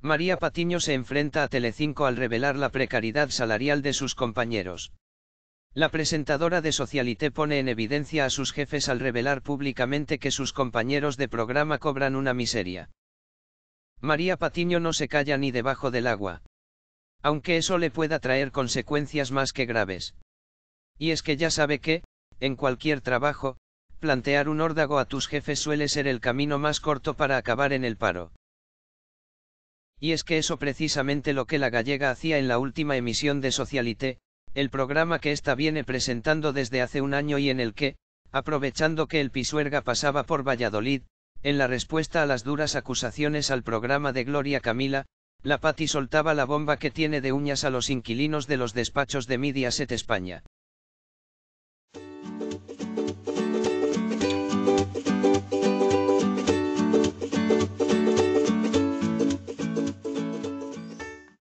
María Patiño se enfrenta a Telecinco al revelar la precariedad salarial de sus compañeros. La presentadora de Socialité pone en evidencia a sus jefes al revelar públicamente que sus compañeros de programa cobran una miseria. María Patiño no se calla ni debajo del agua. Aunque eso le pueda traer consecuencias más que graves. Y es que ya sabe que, en cualquier trabajo, plantear un órdago a tus jefes suele ser el camino más corto para acabar en el paro. Y es que eso precisamente lo que la gallega hacía en la última emisión de Socialité, el programa que ésta viene presentando desde hace un año y en el que, aprovechando que el pisuerga pasaba por Valladolid, en la respuesta a las duras acusaciones al programa de Gloria Camila, la Pati soltaba la bomba que tiene de uñas a los inquilinos de los despachos de Mediaset España.